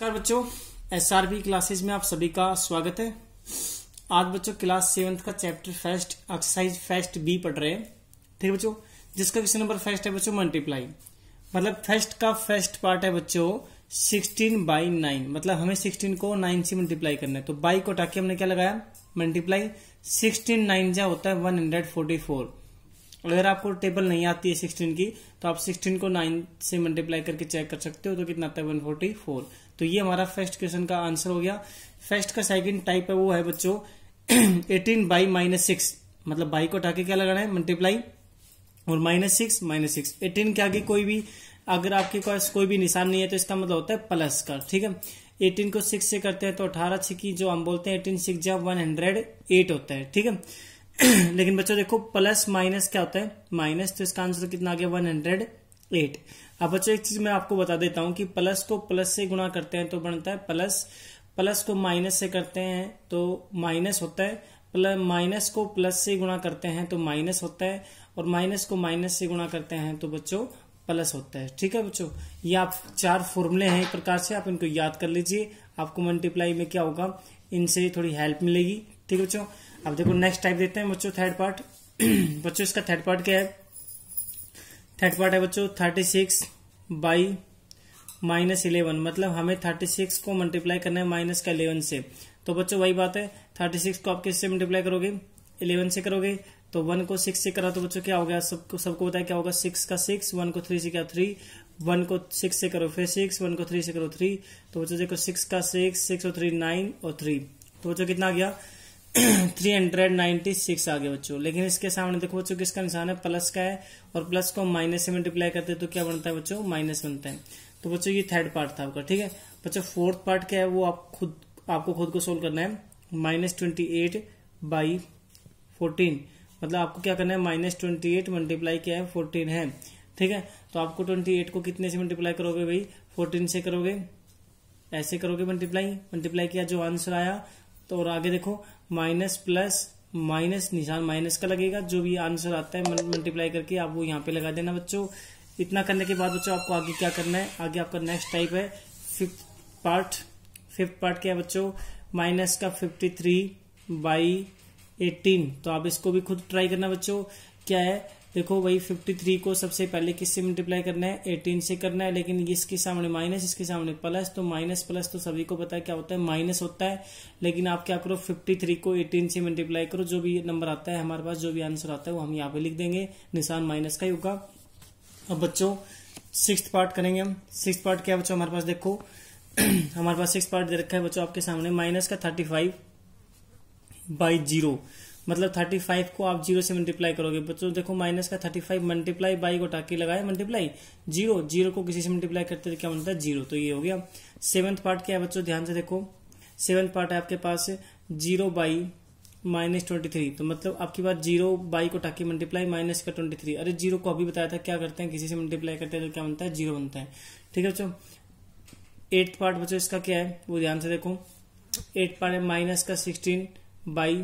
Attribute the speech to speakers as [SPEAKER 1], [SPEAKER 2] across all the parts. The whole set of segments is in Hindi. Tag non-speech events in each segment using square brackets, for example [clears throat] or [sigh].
[SPEAKER 1] नमस्कार बच्चों एस आर बी क्लासेज में आप सभी का स्वागत है आज बच्चों क्लास सेवन्थ का chapter first exercise first B पढ़ रहे हैं ठीक है बच्चों जिसका क्वेश्चन नंबर फर्स्ट है बच्चों मल्टीप्लाई मतलब फर्स्ट का फर्स्ट पार्ट है बच्चों सिक्सटीन बाई नाइन मतलब हमें सिक्सटीन को नाइन से मल्टीप्लाई करना है तो बाई को टाके हमने क्या लगाया मल्टीप्लाई सिक्सटीन नाइन जहाँ होता है वन हंड्रेड फोर्टी फोर अगर आपको टेबल नहीं आती है सिक्सटीन की तो आप सिक्सटीन को नाइन से मल्टीप्लाई करके चेक कर सकते हो तो कितना आता है 144 तो ये हमारा फर्स्ट क्वेश्चन का आंसर हो गया फर्स्ट का सेकंड टाइप है वो है बच्चों एटीन बाई माइनस सिक्स मतलब बाई को उठा के क्या लगाना है मल्टीप्लाई और minus six minus six eighteen के आगे कोई भी अगर आपके पास कोई भी निशान नहीं है तो इसका मतलब होता है प्लस का ठीक है एटीन को सिक्स से करते हैं तो अठारह छिकी जो हम बोलते हैं एटीन सिक्स जब वन हंड्रेड एट होता है ठीक है [clears throat] लेकिन बच्चों देखो प्लस माइनस क्या होता है माइनस तो इसका आंसर कितना आ गया वन हंड्रेड एट अब अच्छा एक चीज मैं आपको बता देता हूं कि प्लस को प्लस से गुणा करते हैं तो बनता है प्लस प्लस को माइनस से करते हैं तो माइनस होता है प्लस माइनस को प्लस से गुणा करते हैं तो माइनस होता है और माइनस को माइनस से गुणा करते हैं तो बच्चों प्लस होता है ठीक है बच्चों ये आप चार फॉर्मूले हैं एक प्रकार से आप इनको याद कर लीजिए आपको मल्टीप्लाई में क्या होगा इनसे थोड़ी हेल्प मिलेगी ठीक है बच्चों अब देखो नेक्स्ट टाइप देते हैं बच्चों थर्ड पार्ट [clears throat] बच्चों इसका थर्ड पार्ट क्या है थर्ड पार्ट है बच्चों thirty six by minus eleven मतलब हमें थर्टी सिक्स को मल्टीप्लाई करना है माइनस का इलेवन से तो बच्चों वही बात है थर्टी सिक्स को आप किससे मल्टीप्लाई करोगे इलेवन से करोगे तो वन को सिक्स से करा तो बच्चों क्या हो गया सबको सबको बताया क्या होगा सिक्स का सिक्स वन को थ्री से क्या थ्री वन को सिक्स से करो फिर सिक्स वन को थ्री से करो थ्री तो बच्चों देखो सिक्स का सिक्स सिक्स और थ्री नाइन और थ्री तो बच्चों कितना आ गया थ्री हंड्रेड नाइन्टी सिक्स आ गया बच्चों लेकिन इसके सामने देखो बच्चों किसका निशान है प्लस का है और प्लस को माइनस से मल्टीप्लाई करते हैं तो क्या बनता है बच्चों माइनस बनता है तो बच्चों ये थर्ड पार्ट था आपका ठीक है बच्चों फोर्थ पार्ट क्या है वो आप खुद आपको खुद को सोल्व करना है minus twenty eight by fourteen मतलब आपको क्या करना है माइनस ट्वेंटी एट मल्टीप्लाई क्या है फोर्टीन है ठीक है तो आपको ट्वेंटी एट को कितने से मल्टीप्लाई करोगे भाई फोर्टीन से करोगे ऐसे करोगे मल्टीप्लाई मल्टीप्लाई किया जो आंसर आया तो और आगे देखो माइनस प्लस माइनस निशान माइनस का लगेगा जो भी आंसर आता है मल्टीप्लाई करके आप वो यहाँ पे लगा देना बच्चों इतना करने के बाद बच्चों आपको आगे क्या करना है आगे आपका नेक्स्ट टाइप है फिफ्थ पार्ट फिफ्थ पार्ट क्या है बच्चों माइनस का फिफ्टी थ्री बाई एटीन तो आप इसको भी खुद ट्राई करना बच्चों क्या है देखो वही 53 को सबसे पहले किससे मल्टीप्लाई करना है 18 से करना है लेकिन इसके सामने माइनस इसके सामने प्लस तो माइनस प्लस तो सभी को पता है क्या होता है माइनस होता है लेकिन आप क्या करो 53 को 18 से मल्टीप्लाई करो जो भी नंबर आता है हमारे पास जो भी आंसर आता है वो हम यहाँ पे लिख देंगे निशान माइनस का ही होगा अब बच्चों सिक्स पार्ट करेंगे हम सिक्स पार्ट क्या बच्चों हमारे पास देखो [clears throat] हमारे पास सिक्स पार्ट दे रखा है बच्चों आपके सामने माइनस का थर्टी फाइव बाई जीरो मतलब 35 को आप जीरो से मल्टीप्लाई करोगे बच्चों देखो माइनस का 35 मल्टीप्लाई बाई को टाके लगाए मल्टीप्लाई जीरो जीरो को किसी से मल्टीप्लाई करते तो क्या बनता है जीरो तो ये हो गया सेवंथ पार्ट क्या है बच्चों ध्यान से देखो सेवंथ पार्ट है आपके पास zero by minus twenty three तो मतलब आपकी बात जीरो बाई को टाके मल्टीप्लाई माइनस का ट्वेंटी थ्री अरे जीरो को अभी बताया था क्या करते हैं किसी से मल्टीप्लाई करते हैं तो क्या बनता है जीरो बनता है ठीक है बच्चों एट्थ पार्ट बच्चों इसका क्या है वो ध्यान से देखो एट पार्ट है माइनस का sixteen by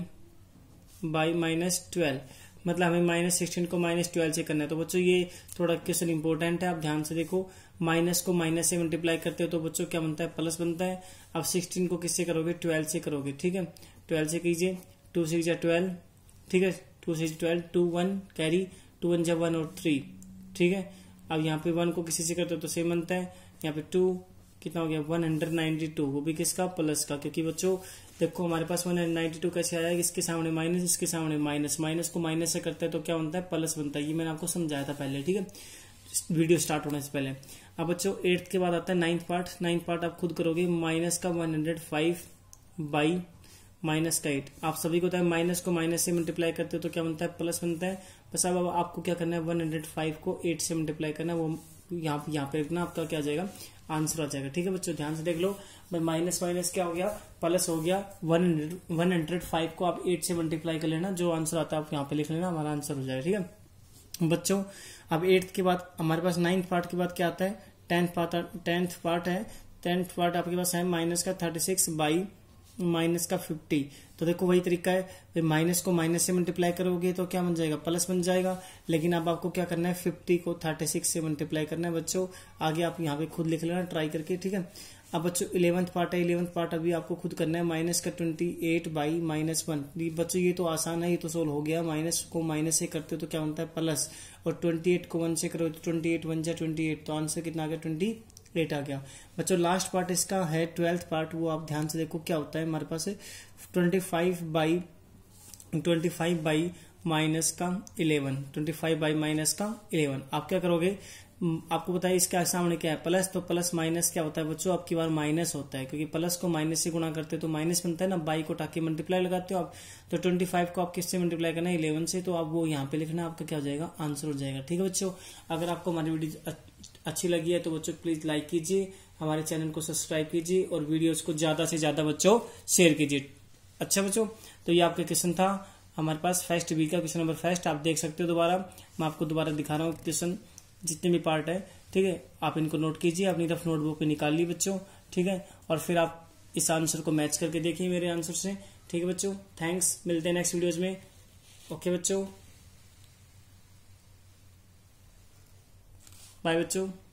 [SPEAKER 1] by minus twelve मतलब हमें माइनस सिक्सटीन को माइनस ट्वेल्व से करना है तो बच्चों ये थोड़ा क्वेश्चन इंपॉर्टेंट है आप ध्यान से देखो माइनस को माइनस से मल्टीप्लाई करते हो तो बच्चों क्या बनता है प्लस बनता है अब सिक्सटीन को किससे करोगे ट्वेल्व से करोगे ठीक है ट्वेल्व से कीजिए टू सिक्स या ट्वेल्व ठीक है two six twelve two one carry two one जब वन और थ्री ठीक है अब यहाँ पे वन को किसी से करते हो तो सेम बनता है यहाँ पे टू कितना हो गया वन हंड्रेड नाइनटी टू वो भी किसका प्लस का क्योंकि बच्चों देखो हमारे पास वन नाइनटी टू कैसे आया इसके सामने माइनस इसके सामने माइनस माइनस को माइनस से करते हैं तो क्या बनता है प्लस बनता है ये मैंने आपको समझाया था पहले ठीक है वीडियो स्टार्ट होने से पहले अब बच्चों एट्थ के बाद आता है नाइन्थ पार्ट नाइन्थ पार्ट आप खुद करोगे माइनस का one hundred five by minus का एट आप सभी को होता माइनस को माइनस से मल्टीप्लाई करते हो तो क्या बनता है प्लस बनता है बस अब आपको क्या करना है वन हंड्रेड फाइव को एट से मल्टीप्लाई करना है वो यहाँ तो यहाँ पे ना आपका क्या आ जाएगा आंसर आ जाएगा ठीक है बच्चों ध्यान से देख लो भाई माइनस माइनस क्या हो गया प्लस हो गया वन वन हंड्रेड फाइव को आप एट से मल्टीप्लाई कर लेना जो आंसर आता है आप यहाँ पे लिख लेना हमारा आंसर हो जाएगा ठीक है बच्चों अब एट्थ के बाद हमारे पास नाइन्थ पार्ट के बाद क्या आता है टेंथ पार्ट टेंथ पार्ट है टेंथ पार्ट आपके पास है माइनस का थर्टी सिक्स बाई माइनस का फिफ्टी तो देखो वही तरीका है माइनस को माइनस से मल्टीप्लाई करोगे तो क्या बन जाएगा प्लस बन जाएगा लेकिन अब आपको क्या करना है फिफ्टी को थर्टी सिक्स से मल्टीप्लाई करना है बच्चों आगे आप यहाँ पे खुद लिख लेना ट्राई करके ठीक है अब बच्चों इलेवंथ पार्ट है इलेवंथ पार्ट अभी आपको खुद करना है माइनस का twenty eight by minus one बच्चों ये तो आसान है ये तो सोल्व हो गया माइनस को माइनस से करते हो तो क्या बनता है प्लस और ट्वेंटी एट को वन से करो तो ट्वेंटी एट वन जाए ट्वेंटी एट तो आंसर कितना आ गया ट्वेंटी रेट आ गया बच्चों लास्ट पार्ट इसका है ट्वेल्थ पार्ट वो आप ध्यान से देखो क्या होता है हमारे पास twenty five by twenty five by minus का eleven twenty five by minus का इलेवन आप क्या करोगे आपको है इसके सामने क्या है प्लस तो प्लस माइनस क्या होता है बच्चों आपकी बार माइनस होता है क्योंकि प्लस को माइनस से गुणा करते हो तो माइनस बनता है ना बाई को टाके मल्टीप्लाई लगाते हो आप तो ट्वेंटी फाइव को आप किससे मल्टीप्लाई करना है इलेवन से तो आप वो यहाँ पे लिखना आपका क्या हो जाएगा आंसर हो जाएगा ठीक है बच्चों अगर आपको हमारी वीडियो अच्छी लगी है तो बच्चों प्लीज लाइक कीजिए हमारे चैनल को सब्सक्राइब कीजिए और वीडियोज को ज्यादा से ज्यादा बच्चों शेयर कीजिए अच्छा बच्चों तो ये आपका क्वेश्चन था हमारे पास फर्स्ट वीक का क्वेश्चन नंबर फर्स्ट आप देख सकते हो दोबारा मैं आपको दोबारा दिखा रहा हूँ क्वेश्चन जितने भी पार्ट है ठीक है आप इनको नोट कीजिए अपनी तरफ नोटबुक पे निकाल ली बच्चों ठीक है और फिर आप इस आंसर को मैच करके देखिए मेरे आंसर से ठीक है बच्चों थैंक्स मिलते हैं नेक्स्ट वीडियोज में ओके बच्चों बाय बच्चों